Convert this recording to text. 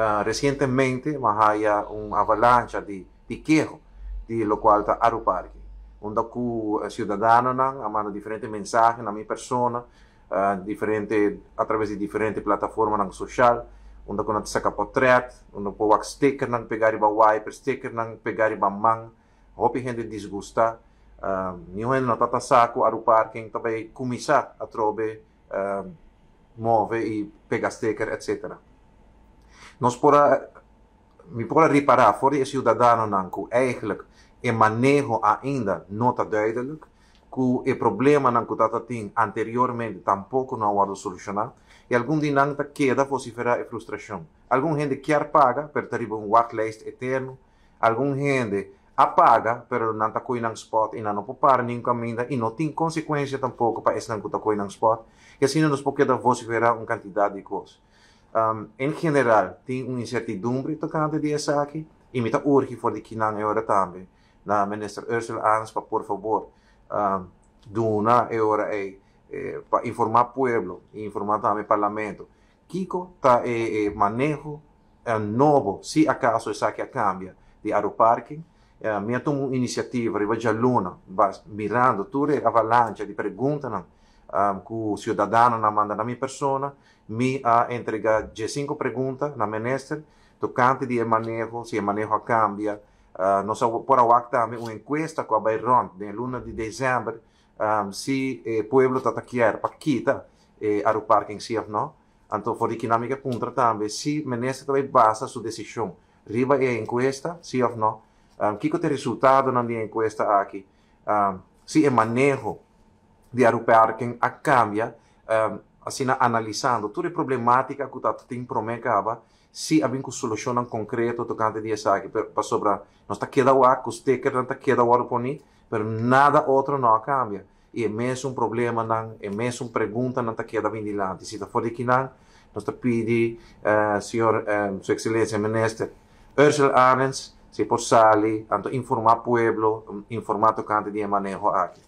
uh, recientemente haya un di, di quejo di lo cual ta aru parque onde cu eh, ciudadano nan amano diferente mensaje na mi persona uh, diferente através de diferente plataforma nan social onde cu na saka potret onde po wak sticker nan pegari ba wiper sticker nan pegari ba mang hopi gente disgusta uh, ni hen na tata saco aru parking também começar a trobe uh, move e pega sticker eccetera Nos pora, me pora reparar, voor o cidadão que eigenlijk e manejo ainda não está duidelijk, que o problema não que tem anteriormente tampouco não há solucionar, e algum dinâmica queda vociferar e frustração. Algum gente quer paga, per ter um watchlist eterno, algum gente apaga, pero não está um spot e não popar nem caminho e não tem consequência tampouco para esse não está um spot, e assim não nos pode vociferar uma quantidade de coisas. um, general, general, una incertidumbre tocante de esa que y me urge for de que não la ministra Ursula Hans, por favor, um, duna para e informar al pueblo e informar al parlamento. Kiko tá e, e eh, manejo nuevo, si acaso esa que cambia de aeroparking. parking eh, mi iniciativa, una iniciativa, arriva l'una, mirando toda la avalancha de preguntas, Ah, um, que o cidadão na manda na minha persona, ah, me a entrega cinco perguntas na menester, tocante de manejo, se o manejo cambia. Uh, nós por agora acta uma encuesta com a Bayron, de luna de dezembro, um, se o eh, povo está taquier para quitar eh, a o parque em si ou não. Então, ah, foi dinâmica contra também, se menester também basta sua decisão. Riba é a encuesta, sim ou não. O um, que, é o resultado na minha encuesta aqui? Um, se o manejo de Araupearken a cambia, así ehm, assim, analizando toda la problemática que está te promecava, si a bem solución en concreto tocante de esa, que para sobra, no está queda agua, ar, custe que não está queda agua por nada otro no cambia. Y es un problema, nan, é un pregunta pregunta, no está queda bien um de Si está fuera de que está pidiendo uh, su uh, ehm, sua ministro, Ursula Arens, si por sali, tanto informar pueblo, informar tocante de manejo aquí.